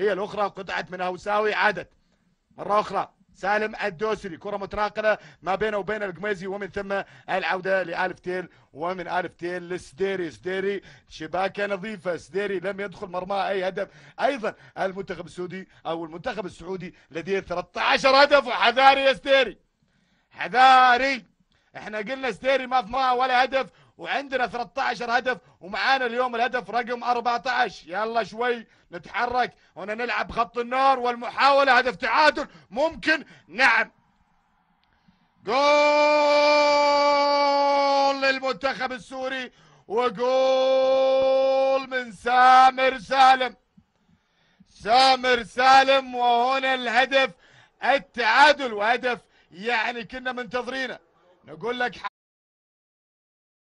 هي الأخرى قطعت من هوساوي عادت مرة أخرى سالم الدوسري كرة متناقلة ما بينه وبين القميزي ومن ثم العودة لآلف تيل ومن آلف تيل لسديري سديري شباكة نظيفة سديري لم يدخل مرماه أي هدف أيضا المنتخب السعودي أو المنتخب السعودي لديه 13 هدف وحذاري يا سديري حذاري احنا قلنا سديري ما في معه ولا هدف وعندنا 13 هدف ومعانا اليوم الهدف رقم 14 يلا شوي نتحرك هنا نلعب خط النار والمحاولة هدف تعادل ممكن نعم جول للمنتخب السوري وجول من سامر سالم سامر سالم وهنا الهدف التعادل وهدف يعني كنا منتظرينه نقول لك